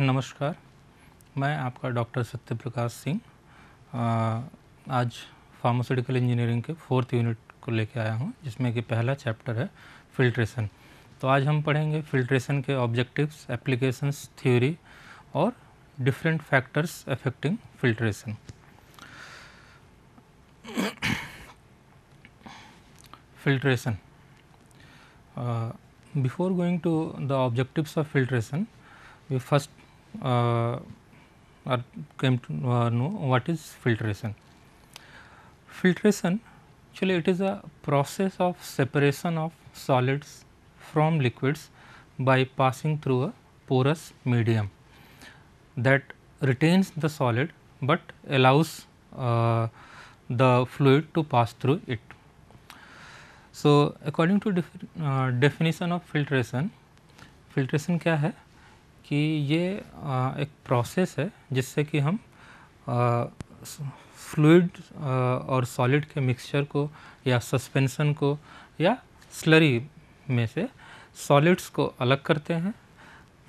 नमस्कार मैं आपका डॉक्टर सत्य प्रकाश सिंह आज फार्मास्यूटिकल इंजीनियरिंग के फोर्थ यूनिट को लेकर आया हूँ जिसमें कि पहला चैप्टर है फिल्ट्रेशन तो आज हम पढ़ेंगे फिल्ट्रेशन के ऑब्जेक्टिव्स एप्लीकेशंस थ्योरी और different factors affecting filtration filtration before going to the objectives of filtration we first uh, are came to uh, know what is filtration. Filtration actually it is a process of separation of solids from liquids by passing through a porous medium that retains the solid but allows uh, the fluid to pass through it. So, according to def, uh, definition of filtration, filtration क्या है कि ये आ, एक process है जिससे कि हम fluid और सॉलिड के मिक्सचर को या सस्पेंशन को या स्लरी में से सॉलिड्स को अलग करते हैं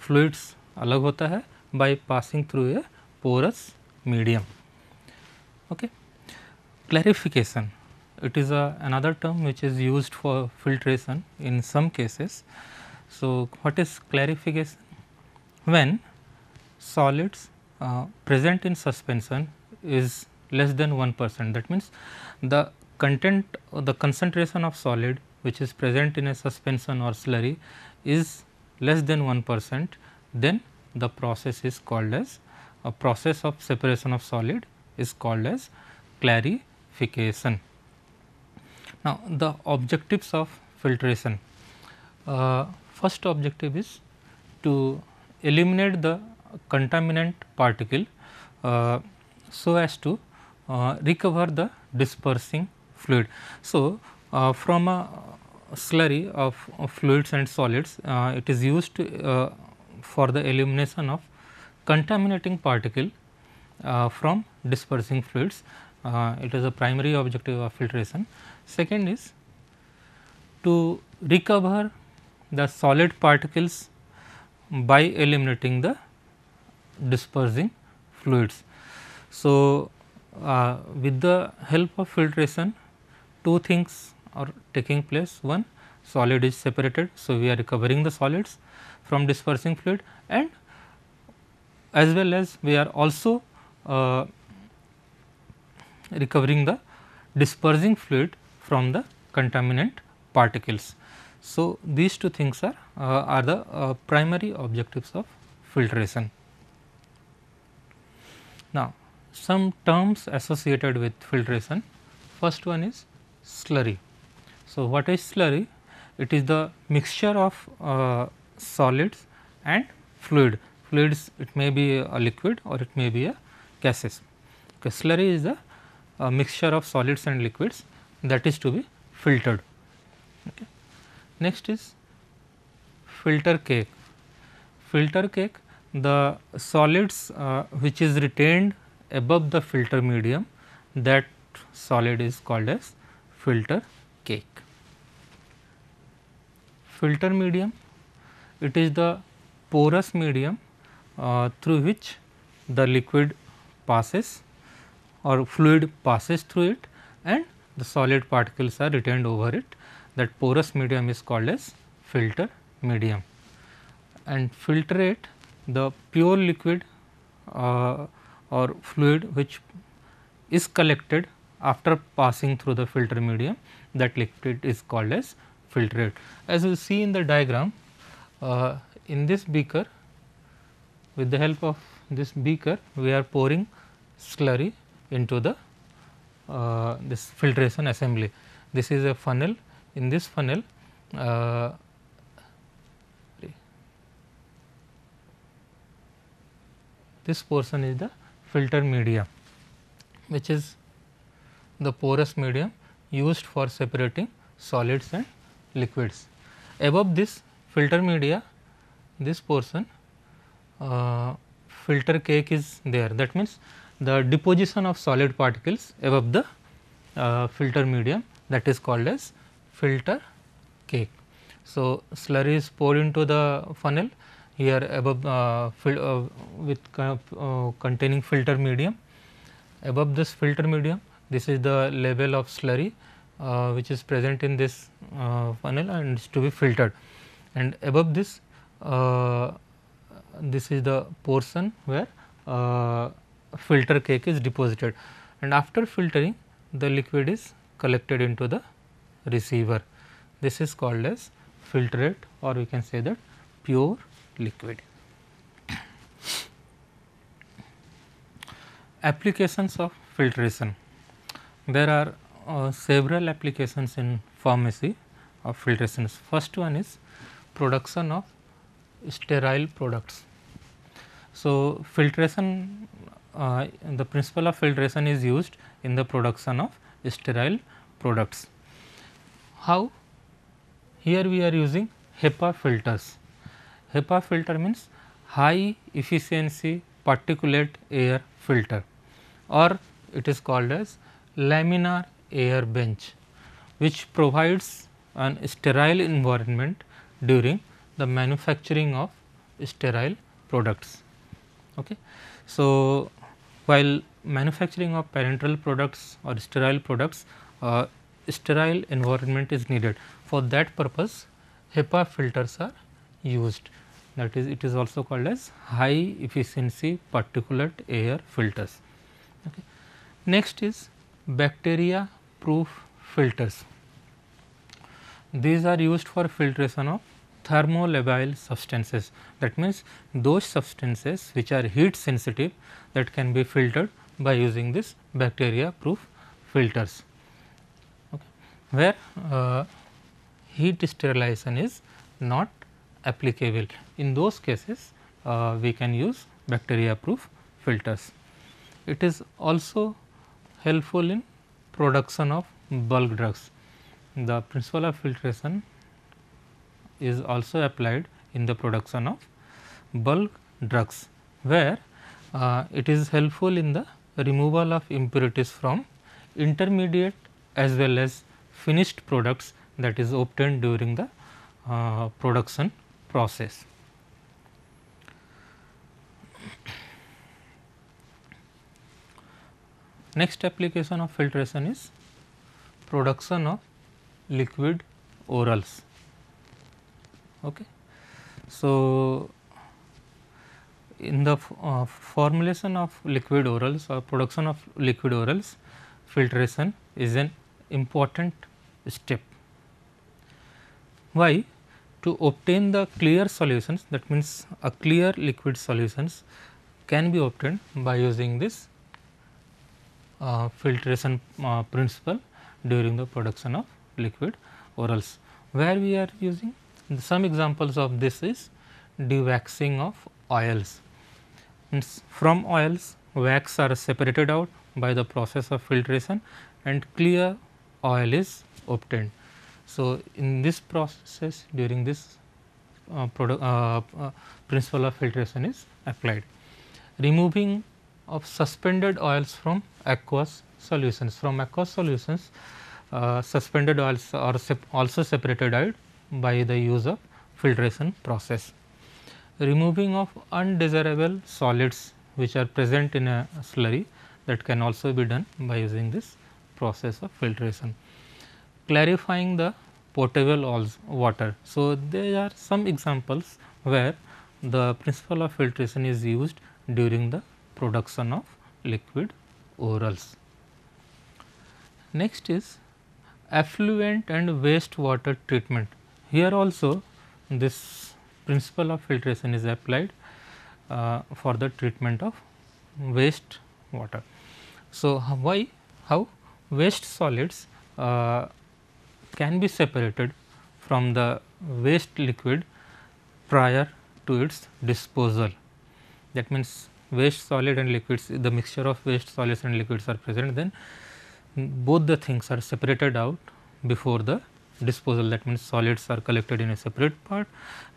फ्लूड्स अलग होता है by passing through a porous medium okay clarification it is another term which is used for filtration in some cases so what is clarification when solids uh, present in suspension is less than 1 percent. That means, the content or the concentration of solid which is present in a suspension or slurry is less than 1 percent, then the process is called as a process of separation of solid is called as clarification. Now, the objectives of filtration. Uh, first objective is to eliminate the contaminant particle uh, so as to uh, recover the dispersing fluid. So, uh, from a slurry of, of fluids and solids, uh, it is used uh, for the elimination of contaminating particle uh, from dispersing fluids. it is a primary objective of filtration. Second is to recover the solid particles by eliminating the dispersing fluids. So, uh, with the help of filtration two things are taking place one solid is separated. So, we are recovering the solids from dispersing fluid and as well as we are also uh, recovering the dispersing fluid from the contaminant particles. So, these two things are, uh, are the uh, primary objectives of filtration. Now, some terms associated with filtration. First one is slurry. So, what is slurry? It is the mixture of uh, solids and fluid. Fluids it may be a liquid or it may be a gases. Okay, slurry is the uh, mixture of solids and liquids that is to be filtered. Okay. Next is filter cake. Filter cake the solids uh, which is retained above the filter medium that solid is called as filter cake. Filter medium it is the porous medium uh, through which the liquid passes or fluid passes through it and the solid particles are retained over it that porous medium is called as filter medium and filtrate the pure liquid uh, or fluid which is collected after passing through the filter medium that liquid is called as filtrate. As you see in the diagram uh, in this beaker with the help of this beaker we are pouring slurry into the uh, this filtration assembly. This is a funnel in this funnel uh, this portion is the filter medium, which is the porous medium used for separating solids and liquids. Above this filter media this portion uh, filter cake is there that means the deposition of solid particles above the uh, filter medium that is called as filter cake. So, slurry is poured into the funnel here above uh, fil uh, with kind of, uh, containing filter medium. Above this filter medium this is the level of slurry uh, which is present in this uh, funnel and is to be filtered and above this uh, this is the portion where filter cake is deposited and after filtering the liquid is collected into the receiver. This is called as filtrate or we can say that pure liquid. Applications of filtration. There are uh, several applications in pharmacy of filtration. First one is production of sterile products. So, filtration uh, the principle of filtration is used in the production of sterile products. How? Here we are using HEPA filters. HEPA filter means high efficiency particulate air filter or it is called as laminar air bench which provides an sterile environment during the manufacturing of sterile products. Okay. So, while manufacturing of parenteral products or sterile products uh, sterile environment is needed. For that purpose HEPA filters are used that is it is also called as high efficiency particulate air filters. Okay. Next is bacteria proof filters. These are used for filtration of thermolabile substances that means those substances which are heat sensitive that can be filtered by using this bacteria proof filters where uh, heat sterilization is not applicable. In those cases uh, we can use bacteria proof filters. It is also helpful in production of bulk drugs. The principle of filtration is also applied in the production of bulk drugs where uh, it is helpful in the removal of impurities from intermediate as well as finished products that is obtained during the uh, production process. Next application of filtration is production of liquid orals. Okay. So, in the uh, formulation of liquid orals or production of liquid orals, filtration is an important step. Why? To obtain the clear solutions that means a clear liquid solutions can be obtained by using this uh, filtration uh, principle during the production of liquid orals. Where we are using some examples of this is dewaxing of oils. Means from oils wax are separated out by the process of filtration and clear oil is obtained. So, in this process during this uh, product, uh, uh, principle of filtration is applied. Removing of suspended oils from aqueous solutions. From aqueous solutions, uh, suspended oils are sep also separated out by the use of filtration process. Removing of undesirable solids which are present in a slurry that can also be done by using this process of filtration clarifying the potable water. So, there are some examples where the principle of filtration is used during the production of liquid orals. Next is effluent and wastewater treatment. Here also this principle of filtration is applied uh, for the treatment of waste water. So, why how waste solids uh, can be separated from the waste liquid prior to its disposal. That means, waste solid and liquids the mixture of waste solids and liquids are present then both the things are separated out before the disposal that means solids are collected in a separate part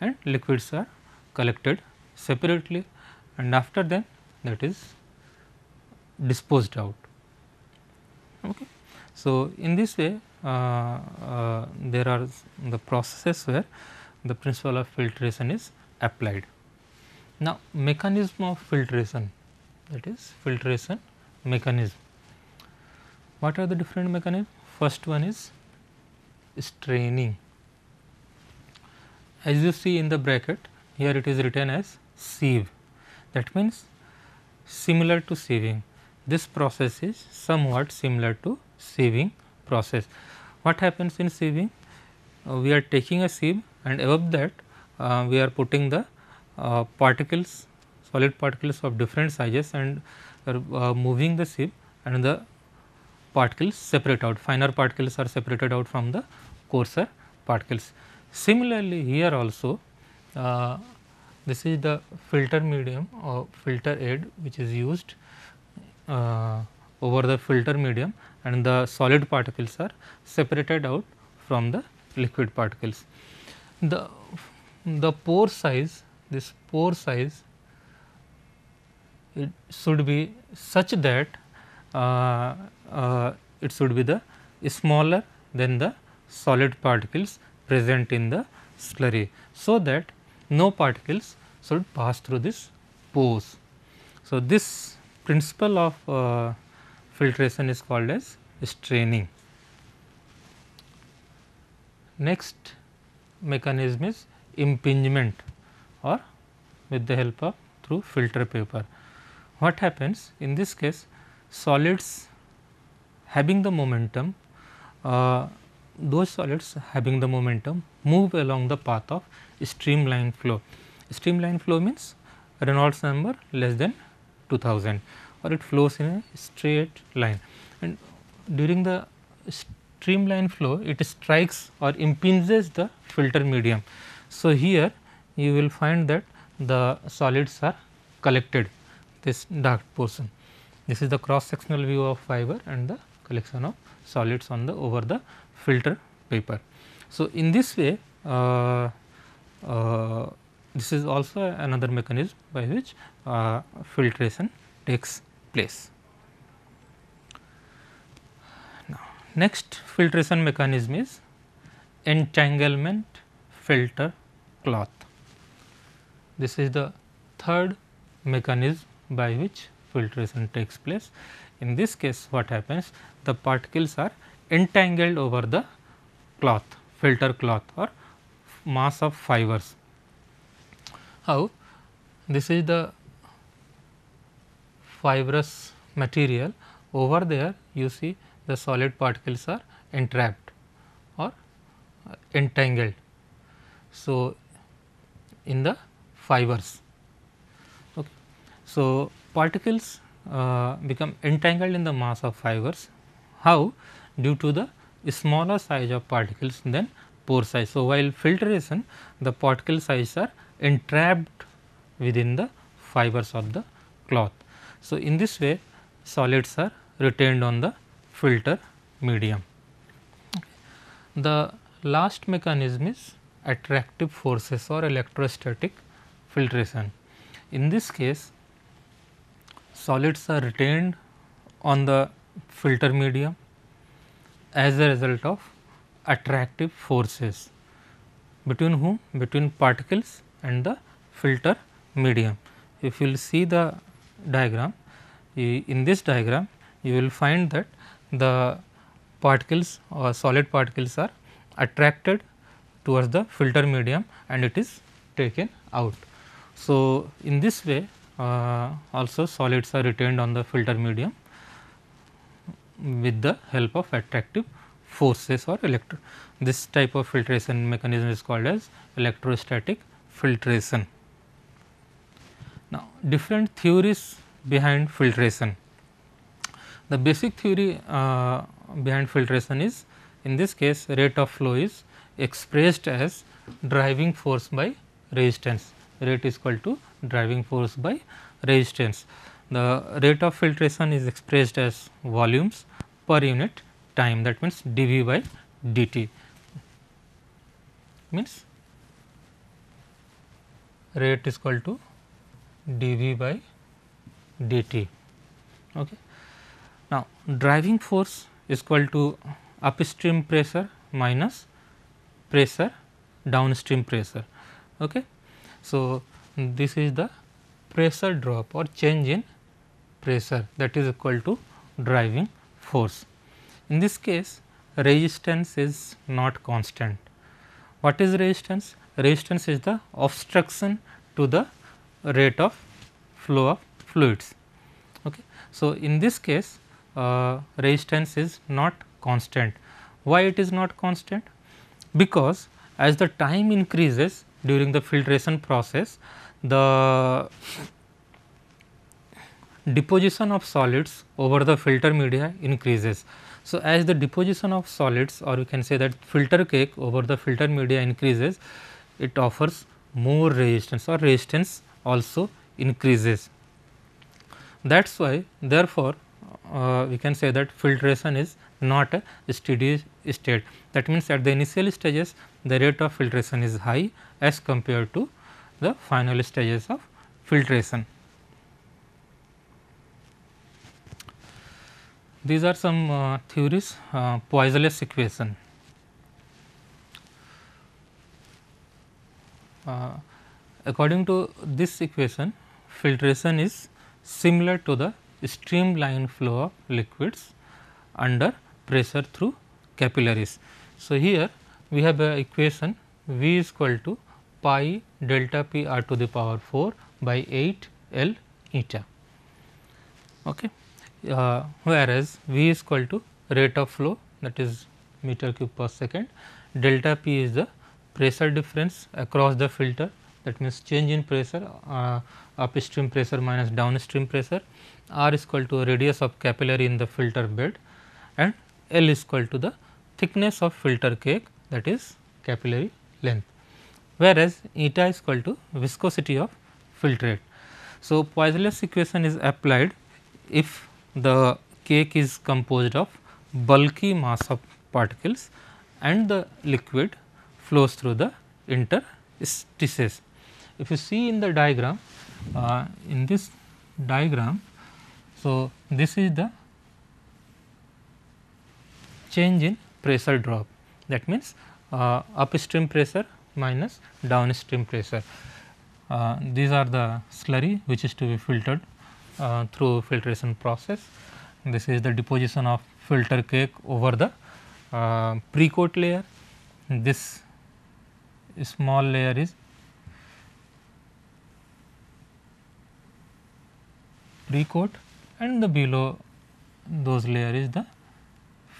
and liquids are collected separately and after then that is disposed out. Okay. So, in this way uh, uh, there are the processes where the principle of filtration is applied. Now, mechanism of filtration that is filtration mechanism. What are the different mechanisms? First one is straining. As you see in the bracket here it is written as sieve that means similar to sieving. This process is somewhat similar to sieving process. What happens in sieving? Uh, we are taking a sieve and above that uh, we are putting the uh, particles, solid particles of different sizes and are, uh, uh, moving the sieve and the particles separate out, finer particles are separated out from the coarser particles. Similarly, here also uh, this is the filter medium or filter aid which is used over the filter medium and the solid particles are separated out from the liquid particles. The, the pore size, this pore size it should be such that uh, uh, it should be the smaller than the solid particles present in the slurry. So, that no particles should pass through this pores. So, this principle of uh, filtration is called as straining. Next mechanism is impingement or with the help of through filter paper. What happens in this case solids having the momentum uh, those solids having the momentum move along the path of streamline flow. Streamline flow means Reynolds number less than 2000 or it flows in a straight line and during the streamline flow it strikes or impinges the filter medium. So, here you will find that the solids are collected this dark portion. This is the cross sectional view of fiber and the collection of solids on the over the filter paper. So, in this way uh, uh, this is also another mechanism by which uh, filtration takes place. Now, next filtration mechanism is entanglement filter cloth. This is the third mechanism by which filtration takes place. In this case what happens the particles are entangled over the cloth filter cloth or mass of fibers. How this is the fibrous material over there you see the solid particles are entrapped or entangled. So, in the fibers. Okay. So, particles uh, become entangled in the mass of fibers. How? Due to the smaller size of particles than pore size. So, while filtration the particle size are entrapped within the fibers of the cloth. So, in this way solids are retained on the filter medium. The last mechanism is attractive forces or electrostatic filtration. In this case solids are retained on the filter medium as a result of attractive forces between whom between particles and the filter medium. If you will see the diagram. In this diagram you will find that the particles or solid particles are attracted towards the filter medium and it is taken out. So, in this way uh, also solids are retained on the filter medium with the help of attractive forces or electro. This type of filtration mechanism is called as electrostatic filtration. Now, different theories behind filtration. The basic theory uh, behind filtration is in this case rate of flow is expressed as driving force by resistance rate is equal to driving force by resistance. The rate of filtration is expressed as volumes per unit time that means dV by dt means rate is equal to dV by dt. Okay. Now, driving force is equal to upstream pressure minus pressure downstream pressure. Okay. So, this is the pressure drop or change in pressure that is equal to driving force. In this case resistance is not constant. What is resistance? Resistance is the obstruction to the rate of flow of fluids. Okay. So, in this case uh, resistance is not constant. Why it is not constant? Because as the time increases during the filtration process, the deposition of solids over the filter media increases. So, as the deposition of solids or we can say that filter cake over the filter media increases, it offers more resistance or resistance also increases. That is why therefore, uh, we can say that filtration is not a steady state. That means, at the initial stages the rate of filtration is high as compared to the final stages of filtration. These are some uh, theories uh, Poiseuille's equation. Uh, according to this equation filtration is similar to the streamline flow of liquids under pressure through capillaries. So, here we have a equation V is equal to pi delta p r to the power 4 by 8 L eta okay. Uh, whereas, V is equal to rate of flow that is meter cube per second delta p is the pressure difference across the filter that means change in pressure uh, upstream pressure minus downstream pressure r is equal to radius of capillary in the filter bed and L is equal to the thickness of filter cake that is capillary length whereas eta is equal to viscosity of filtrate. So, Poiseuille's equation is applied if the cake is composed of bulky mass of particles and the liquid flows through the interstices if you see in the diagram uh, in this diagram. So, this is the change in pressure drop that means uh, upstream pressure minus downstream pressure. Uh, these are the slurry which is to be filtered uh, through filtration process. This is the deposition of filter cake over the uh, pre coat layer. This small layer is free coat and the below those layer is the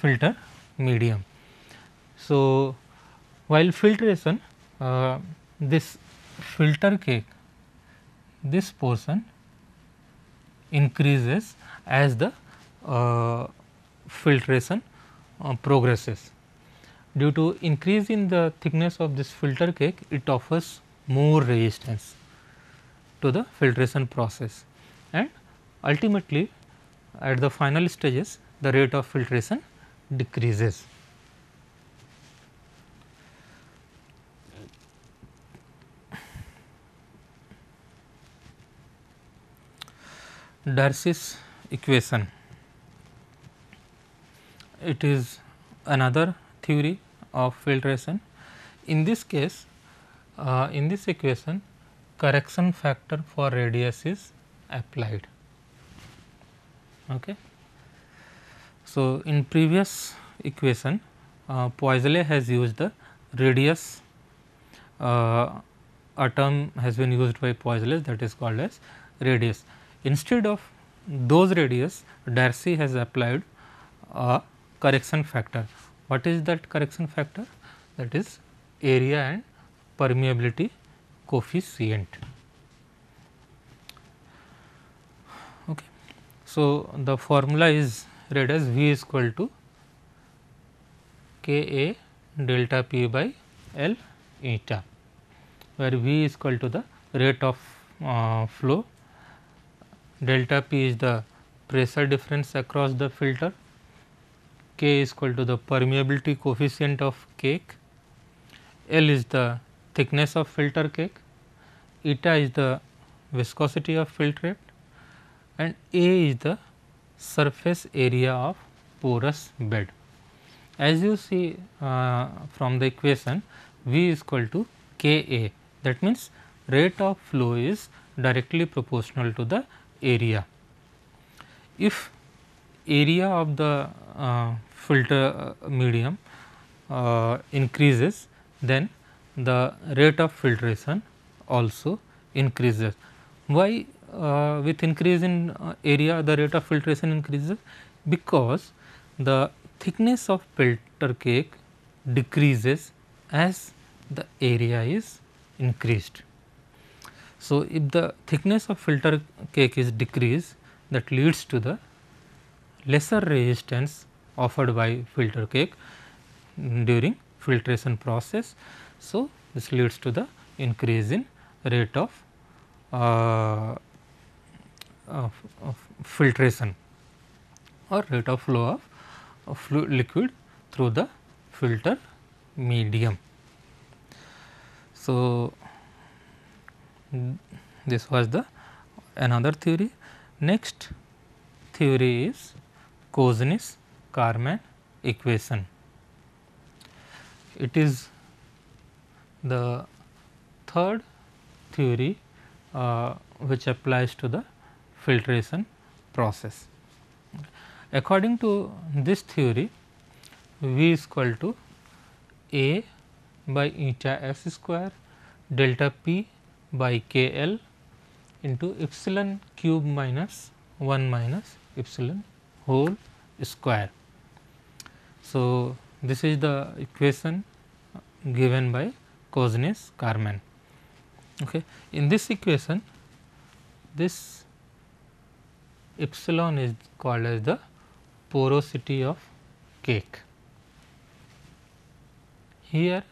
filter medium. So, while filtration uh, this filter cake this portion increases as the uh, filtration uh, progresses. Due to increase in the thickness of this filter cake it offers more resistance to the filtration process and ultimately at the final stages the rate of filtration decreases. Darcy's equation. It is another theory of filtration. In this case, uh, in this equation correction factor for radius is applied. Okay. So, in previous equation uh, Poiseuille has used the radius uh, a term has been used by Poiseuille that is called as radius. Instead of those radius Darcy has applied a correction factor. What is that correction factor? That is area and permeability coefficient. So, the formula is read as V is equal to K A delta P by L eta, where V is equal to the rate of uh, flow, delta P is the pressure difference across the filter, K is equal to the permeability coefficient of cake, L is the thickness of filter cake, eta is the viscosity of filtrate and A is the surface area of porous bed. As you see uh, from the equation V is equal to Ka that means rate of flow is directly proportional to the area. If area of the uh, filter uh, medium uh, increases then the rate of filtration also increases. Why uh, with increase in uh, area the rate of filtration increases because the thickness of filter cake decreases as the area is increased. So, if the thickness of filter cake is decreased that leads to the lesser resistance offered by filter cake during filtration process. So, this leads to the increase in rate of uh, of, of filtration or rate of flow of, of fluid liquid through the filter medium. So, this was the another theory. Next theory is Koznis Karman equation. It is the third theory uh, which applies to the filtration process. According to this theory, V is equal to A by eta s square delta p by k l into epsilon cube minus 1 minus epsilon whole square. So, this is the equation given by Cosnes Carmen. Okay. In this equation, this epsilon is called as the porosity of cake. Here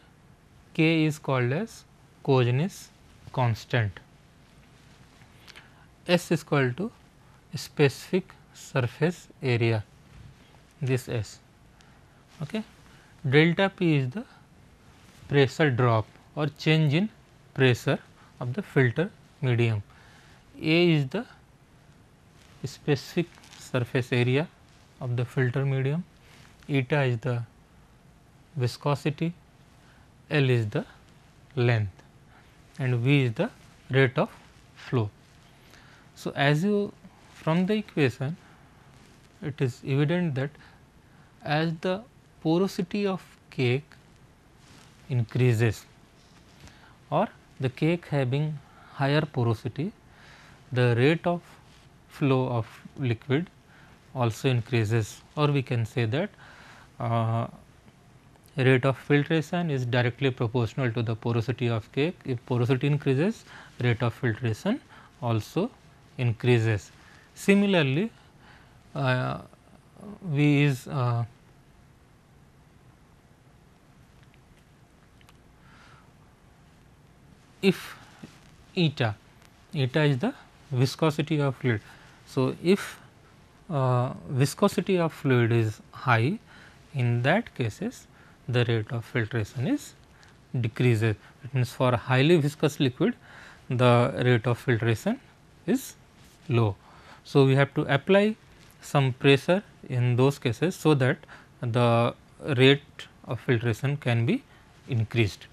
k is called as Cogenis constant. S is called to specific surface area this S. Okay. Delta P is the pressure drop or change in pressure of the filter medium. A is the specific surface area of the filter medium, eta is the viscosity, L is the length and V is the rate of flow. So, as you from the equation it is evident that as the porosity of cake increases or the cake having higher porosity the rate of flow of liquid also increases or we can say that uh, rate of filtration is directly proportional to the porosity of cake. If porosity increases, rate of filtration also increases. Similarly, uh, V is uh, if eta, eta is the viscosity of fluid. So, if uh, viscosity of fluid is high in that cases the rate of filtration is decreases it means for highly viscous liquid the rate of filtration is low. So, we have to apply some pressure in those cases so that the rate of filtration can be increased.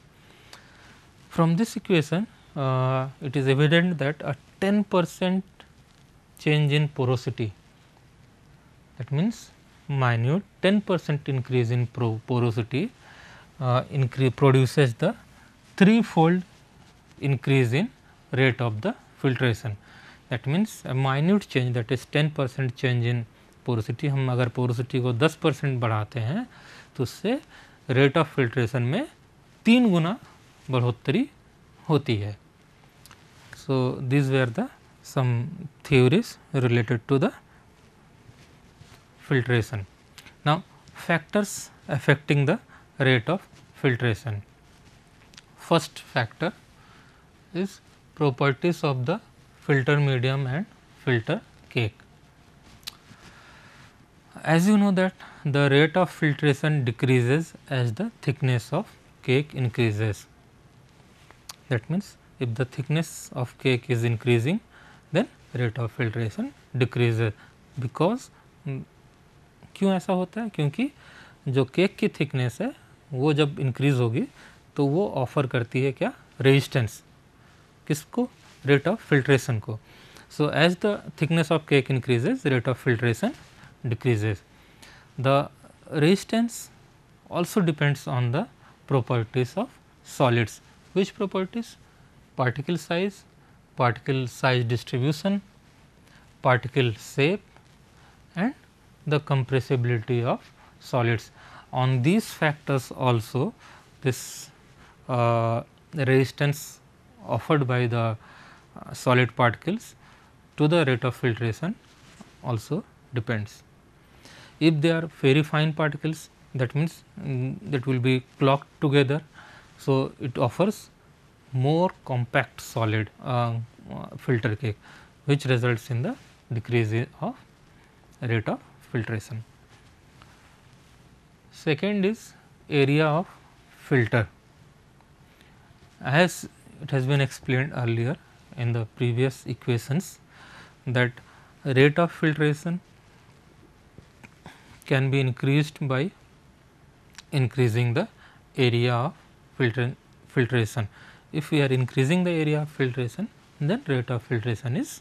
From this equation uh, it is evident that a 10 percent change in porosity that means minute 10 percent increase in porosity uh, increase produces the three fold increase in rate of the filtration. That means, a minute change that is 10 percent change in porosity hum agar porosity ko 10 percent बढ़ाते हैं तो उससे rate of filtration में तीन गुना बढ़ोतरी होती है so this where the some theories related to the filtration. Now, factors affecting the rate of filtration. First factor is properties of the filter medium and filter cake. As you know that the rate of filtration decreases as the thickness of cake increases. That means, if the thickness of cake is increasing then rate of filtration decreases because mm, क्यों ऐसा होता है क्योंकि जो cake की thickness है वो जब इंक्रीज़ होगी तो वो ऑफर करती है क्या रेजिस्टेंस किसको रेट ऑफ फिल्ट्रेशन को so as the thickness of cake increases rate of filtration decreases the resistance also depends on the properties of solids which properties particle size particle size distribution, particle shape and the compressibility of solids. On these factors also this uh, resistance offered by the uh, solid particles to the rate of filtration also depends. If they are very fine particles that means um, that will be clocked together. So, it offers more compact solid uh, filter cake which results in the decrease of rate of filtration. Second is area of filter. As it has been explained earlier in the previous equations that rate of filtration can be increased by increasing the area of filter filtration if we are increasing the area of filtration then rate of filtration is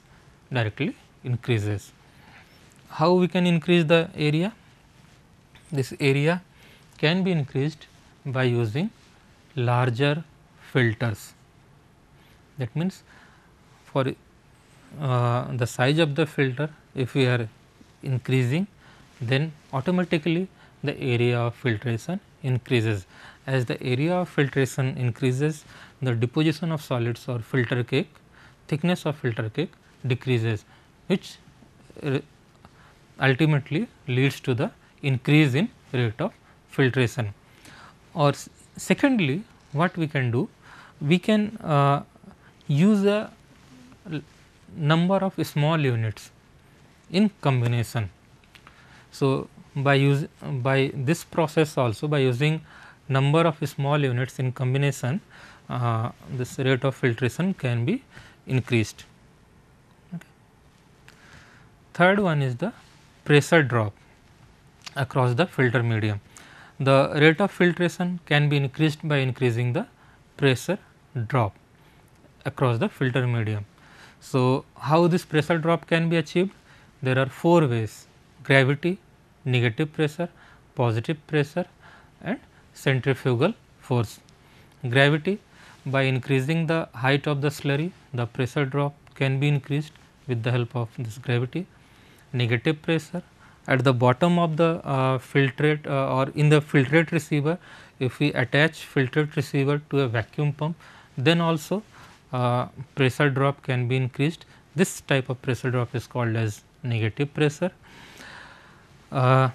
directly increases. How we can increase the area? This area can be increased by using larger filters. That means, for uh, the size of the filter if we are increasing then automatically the area of filtration increases as the area of filtration increases the deposition of solids or filter cake thickness of filter cake decreases which uh, ultimately leads to the increase in rate of filtration. Or secondly what we can do we can uh, use a number of small units in combination. So, by use by this process also by using number of small units in combination uh, this rate of filtration can be increased. Okay. Third one is the pressure drop across the filter medium. The rate of filtration can be increased by increasing the pressure drop across the filter medium. So, how this pressure drop can be achieved? There are four ways gravity, negative pressure, positive pressure and centrifugal force. Gravity by increasing the height of the slurry the pressure drop can be increased with the help of this gravity. Negative pressure at the bottom of the uh, filtrate uh, or in the filtrate receiver if we attach filtrate receiver to a vacuum pump then also uh, pressure drop can be increased. This type of pressure drop is called as negative pressure. Uh,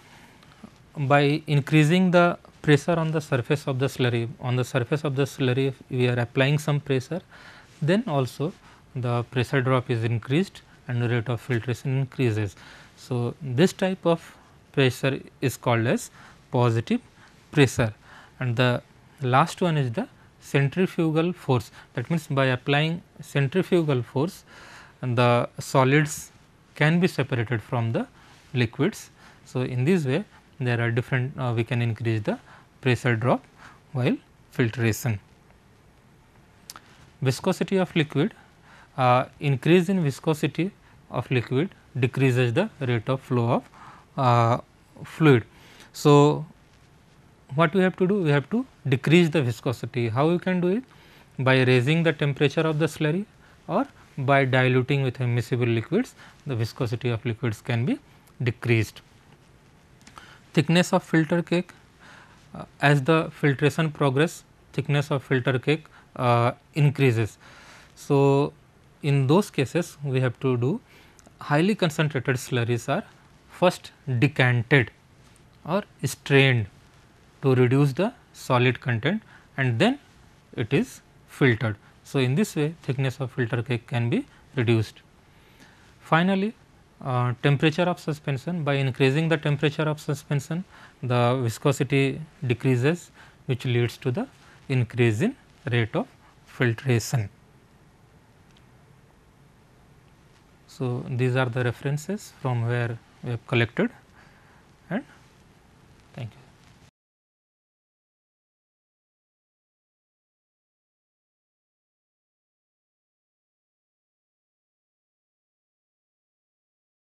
by increasing the pressure on the surface of the slurry, on the surface of the slurry we are applying some pressure, then also the pressure drop is increased and the rate of filtration increases. So, this type of pressure is called as positive pressure and the last one is the centrifugal force that means by applying centrifugal force the solids can be separated from the liquids. So, in this way there are different uh, we can increase the pressure drop while filtration. Viscosity of liquid uh, increase in viscosity of liquid decreases the rate of flow of uh, fluid. So, what we have to do? We have to decrease the viscosity. How you can do it? By raising the temperature of the slurry or by diluting with immiscible liquids, the viscosity of liquids can be decreased. Thickness of filter cake uh, as the filtration progress thickness of filter cake uh, increases. So, in those cases we have to do highly concentrated slurries are first decanted or strained to reduce the solid content and then it is filtered. So, in this way thickness of filter cake can be reduced. Finally, uh, temperature of suspension by increasing the temperature of suspension the viscosity decreases which leads to the increase in rate of filtration. So, these are the references from where we have collected